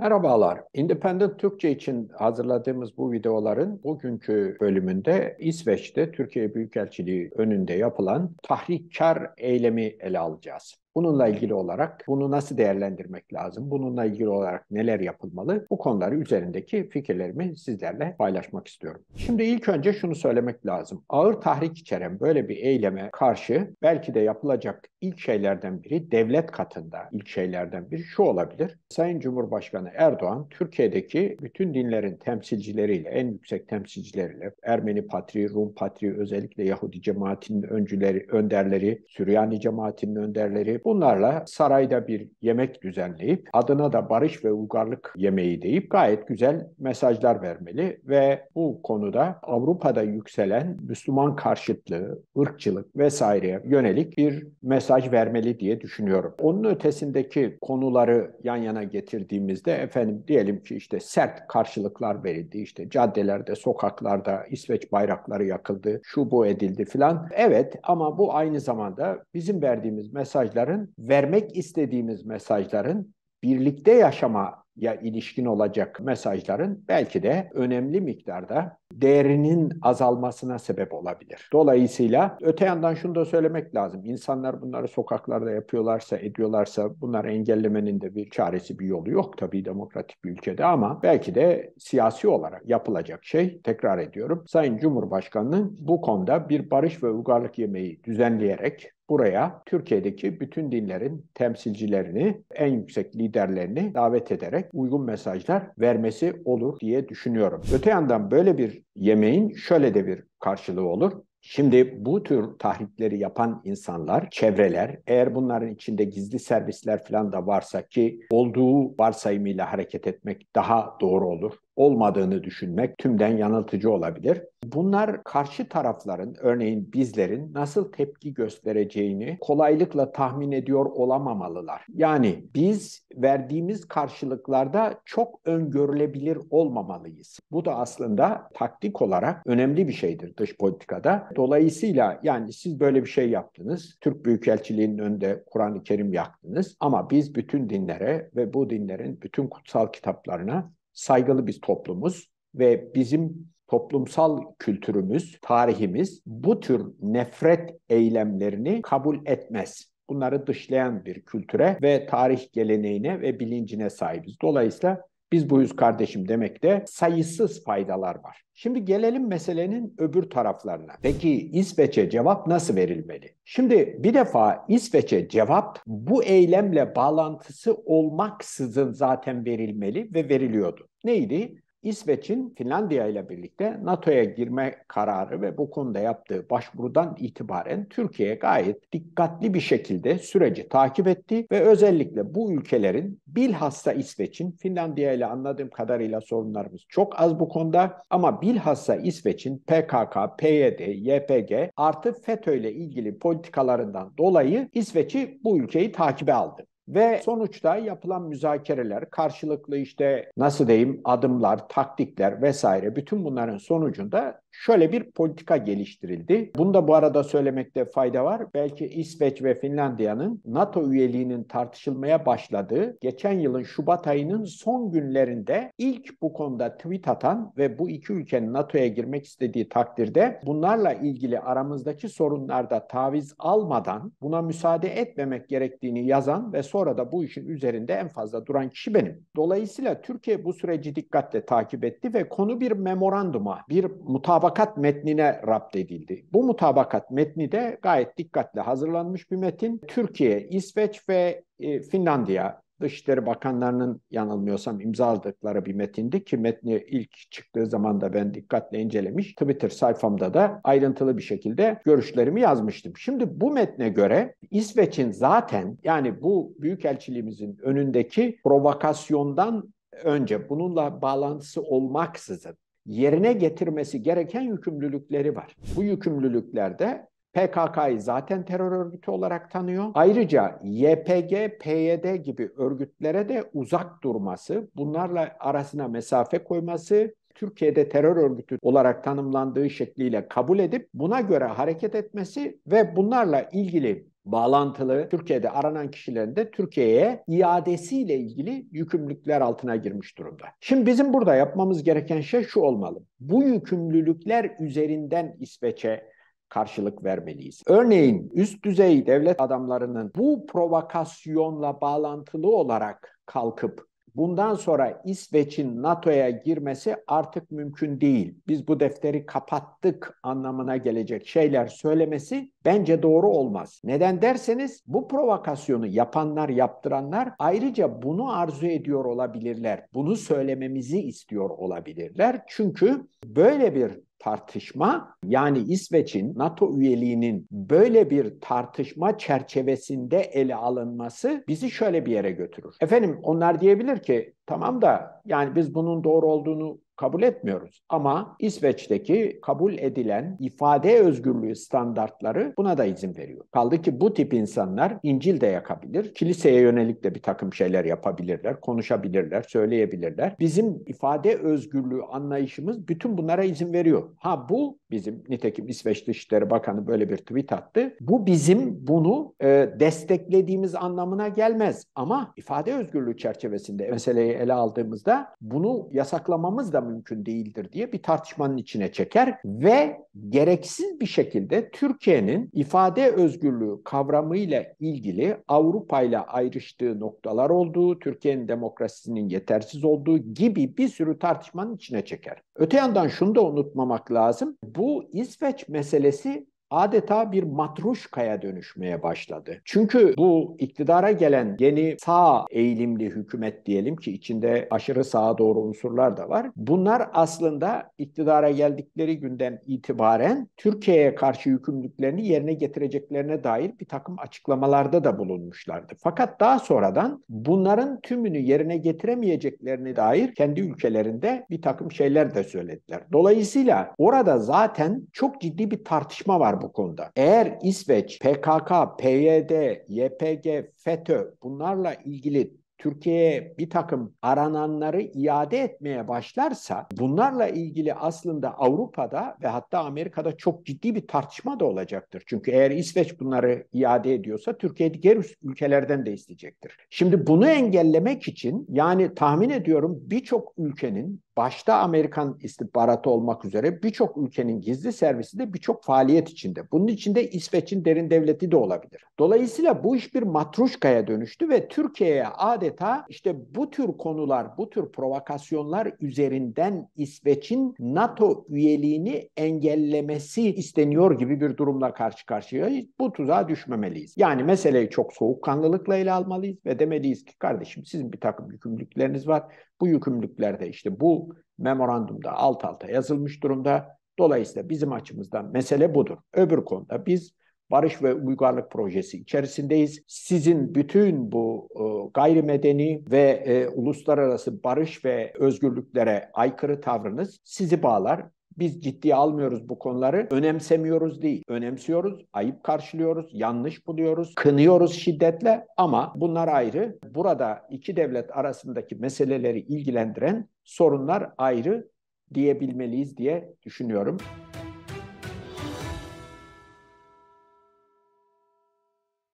Merhabalar. Independent Türkçe için hazırladığımız bu videoların bugünkü bölümünde İsveç'te Türkiye Büyükelçiliği önünde yapılan tahrikkar eylemi ele alacağız. Bununla ilgili olarak bunu nasıl değerlendirmek lazım? Bununla ilgili olarak neler yapılmalı? Bu konuları üzerindeki fikirlerimi sizlerle paylaşmak istiyorum. Şimdi ilk önce şunu söylemek lazım. Ağır tahrik içeren böyle bir eyleme karşı belki de yapılacak ilk şeylerden biri devlet katında ilk şeylerden biri şu olabilir. Sayın Cumhurbaşkanı Erdoğan Türkiye'deki bütün dinlerin temsilcileriyle, en yüksek temsilcileriyle Ermeni patriği, Rum patriği, özellikle Yahudi cemaatinin öncüleri, önderleri, Süryani cemaatinin önderleri, bunlarla sarayda bir yemek düzenleyip adına da barış ve uygarlık yemeği deyip gayet güzel mesajlar vermeli ve bu konuda Avrupa'da yükselen Müslüman karşıtlığı, ırkçılık vesaireye yönelik bir mesaj vermeli diye düşünüyorum. Onun ötesindeki konuları yan yana getirdiğimizde efendim diyelim ki işte sert karşılıklar verildi. işte caddelerde, sokaklarda İsveç bayrakları yakıldı, şu bu edildi filan. Evet ama bu aynı zamanda bizim verdiğimiz mesajlar mesajların, vermek istediğimiz mesajların, birlikte yaşama ya ilişkin olacak mesajların belki de önemli miktarda değerinin azalmasına sebep olabilir. Dolayısıyla öte yandan şunu da söylemek lazım. İnsanlar bunları sokaklarda yapıyorlarsa, ediyorlarsa bunları engellemenin de bir çaresi bir yolu yok tabii demokratik bir ülkede ama belki de siyasi olarak yapılacak şey tekrar ediyorum. Sayın Cumhurbaşkanı'nın bu konuda bir barış ve uygarlık yemeği düzenleyerek buraya Türkiye'deki bütün dinlerin temsilcilerini, en yüksek liderlerini davet ederek uygun mesajlar vermesi olur diye düşünüyorum. Öte yandan böyle bir bir yemeğin şöyle de bir karşılığı olur. Şimdi bu tür tahrikleri yapan insanlar, çevreler, eğer bunların içinde gizli servisler falan da varsa ki olduğu varsayımıyla hareket etmek daha doğru olur olmadığını düşünmek tümden yanıltıcı olabilir. Bunlar karşı tarafların, örneğin bizlerin nasıl tepki göstereceğini kolaylıkla tahmin ediyor olamamalılar. Yani biz verdiğimiz karşılıklarda çok öngörülebilir olmamalıyız. Bu da aslında taktik olarak önemli bir şeydir dış politikada. Dolayısıyla yani siz böyle bir şey yaptınız, Türk Büyükelçiliği'nin önünde Kur'an-ı Kerim yaktınız ama biz bütün dinlere ve bu dinlerin bütün kutsal kitaplarına saygılı bir toplumuz ve bizim toplumsal kültürümüz, tarihimiz bu tür nefret eylemlerini kabul etmez. Bunları dışlayan bir kültüre ve tarih geleneğine ve bilincine sahibiz. Dolayısıyla biz buyuz kardeşim demekte sayısız faydalar var. Şimdi gelelim meselenin öbür taraflarına. Peki İsveç'e cevap nasıl verilmeli? Şimdi bir defa İsveç'e cevap bu eylemle bağlantısı olmaksızın zaten verilmeli ve veriliyordu. Neydi? İsveç'in Finlandiya ile birlikte NATO'ya girme kararı ve bu konuda yaptığı başvurudan itibaren Türkiye gayet dikkatli bir şekilde süreci takip etti ve özellikle bu ülkelerin bilhassa İsveç'in Finlandiya ile anladığım kadarıyla sorunlarımız çok az bu konuda ama bilhassa İsveç'in PKK, PYD, YPG artı FETÖ ile ilgili politikalarından dolayı İsveç'i bu ülkeyi takibe aldı. Ve sonuçta yapılan müzakereler, karşılıklı işte nasıl diyeyim adımlar, taktikler vesaire bütün bunların sonucunda şöyle bir politika geliştirildi. Bunu da bu arada söylemekte fayda var. Belki İsveç ve Finlandiya'nın NATO üyeliğinin tartışılmaya başladığı geçen yılın Şubat ayının son günlerinde ilk bu konuda tweet atan ve bu iki ülkenin NATO'ya girmek istediği takdirde bunlarla ilgili aramızdaki sorunlarda taviz almadan buna müsaade etmemek gerektiğini yazan ve sonra da bu işin üzerinde en fazla duran kişi benim. Dolayısıyla Türkiye bu süreci dikkatle takip etti ve konu bir memoranduma, bir mutabakata mutabakat metnine rapt edildi. Bu mutabakat metni de gayet dikkatle hazırlanmış bir metin. Türkiye, İsveç ve e, Finlandiya Dışişleri Bakanlarının yanılmıyorsam imzaladıkları bir metindi ki metni ilk çıktığı zaman da ben dikkatle incelemiş. Twitter sayfamda da ayrıntılı bir şekilde görüşlerimi yazmıştım. Şimdi bu metne göre İsveç'in zaten yani bu büyükelçiliğimizin önündeki provokasyondan önce bununla bağlantısı olmaksızın yerine getirmesi gereken yükümlülükleri var. Bu yükümlülüklerde PKK'yı zaten terör örgütü olarak tanıyor. Ayrıca YPG, PYD gibi örgütlere de uzak durması, bunlarla arasına mesafe koyması, Türkiye'de terör örgütü olarak tanımlandığı şekliyle kabul edip buna göre hareket etmesi ve bunlarla ilgili bağlantılı Türkiye'de aranan kişilerin de Türkiye'ye iadesiyle ilgili yükümlülükler altına girmiş durumda. Şimdi bizim burada yapmamız gereken şey şu olmalı. Bu yükümlülükler üzerinden İsveç'e karşılık vermeliyiz. Örneğin üst düzey devlet adamlarının bu provokasyonla bağlantılı olarak kalkıp bundan sonra İsveç'in NATO'ya girmesi artık mümkün değil. Biz bu defteri kapattık anlamına gelecek şeyler söylemesi bence doğru olmaz. Neden derseniz bu provokasyonu yapanlar, yaptıranlar ayrıca bunu arzu ediyor olabilirler. Bunu söylememizi istiyor olabilirler. Çünkü böyle bir tartışma yani İsveç'in NATO üyeliğinin böyle bir tartışma çerçevesinde ele alınması bizi şöyle bir yere götürür. Efendim onlar diyebilir ki tamam da yani biz bunun doğru olduğunu kabul etmiyoruz. Ama İsveç'teki kabul edilen ifade özgürlüğü standartları buna da izin veriyor. Kaldı ki bu tip insanlar İncil de yakabilir. Kiliseye yönelik de bir takım şeyler yapabilirler, konuşabilirler, söyleyebilirler. Bizim ifade özgürlüğü anlayışımız bütün bunlara izin veriyor. Ha bu bizim nitekim İsveç Dışişleri Bakanı böyle bir tweet attı. Bu bizim bunu e, desteklediğimiz anlamına gelmez. Ama ifade özgürlüğü çerçevesinde meseleyi ele aldığımızda bunu yasaklamamız da mümkün değildir diye bir tartışmanın içine çeker ve gereksiz bir şekilde Türkiye'nin ifade özgürlüğü kavramıyla ilgili Avrupa ile ayrıştığı noktalar olduğu, Türkiye'nin demokrasisinin yetersiz olduğu gibi bir sürü tartışmanın içine çeker. Öte yandan şunu da unutmamak lazım. Bu İsveç meselesi adeta bir matruşkaya dönüşmeye başladı. Çünkü bu iktidara gelen yeni sağ eğilimli hükümet diyelim ki içinde aşırı sağa doğru unsurlar da var. Bunlar aslında iktidara geldikleri günden itibaren Türkiye'ye karşı yükümlülüklerini yerine getireceklerine dair bir takım açıklamalarda da bulunmuşlardı. Fakat daha sonradan bunların tümünü yerine getiremeyeceklerine dair kendi ülkelerinde bir takım şeyler de söylediler. Dolayısıyla orada zaten çok ciddi bir tartışma var bu konuda. Eğer İsveç, PKK, PYD, YPG, FETÖ bunlarla ilgili Türkiye'ye bir takım arananları iade etmeye başlarsa bunlarla ilgili aslında Avrupa'da ve hatta Amerika'da çok ciddi bir tartışma da olacaktır. Çünkü eğer İsveç bunları iade ediyorsa Türkiye diğer ülkelerden de isteyecektir. Şimdi bunu engellemek için yani tahmin ediyorum birçok ülkenin başta Amerikan istihbaratı olmak üzere birçok ülkenin gizli servisi de birçok faaliyet içinde. Bunun içinde İsveç'in derin devleti de olabilir. Dolayısıyla bu iş bir matruşkaya dönüştü ve Türkiye'ye adeta işte bu tür konular, bu tür provokasyonlar üzerinden İsveç'in NATO üyeliğini engellemesi isteniyor gibi bir durumla karşı karşıyayız. Bu tuzağa düşmemeliyiz. Yani meseleyi çok soğukkanlılıkla ele almalıyız ve demeliyiz ki kardeşim sizin bir takım yükümlülükleriniz var. Bu yükümlülüklerde işte bu memorandumda alt alta yazılmış durumda. Dolayısıyla bizim açımızdan mesele budur. Öbür konuda biz barış ve uygarlık projesi içerisindeyiz. Sizin bütün bu e, gayrimedeni ve e, uluslararası barış ve özgürlüklere aykırı tavrınız sizi bağlar. Biz ciddiye almıyoruz bu konuları. Önemsemiyoruz değil. Önemsiyoruz, ayıp karşılıyoruz, yanlış buluyoruz, kınıyoruz şiddetle ama bunlar ayrı. Burada iki devlet arasındaki meseleleri ilgilendiren sorunlar ayrı diyebilmeliyiz diye düşünüyorum.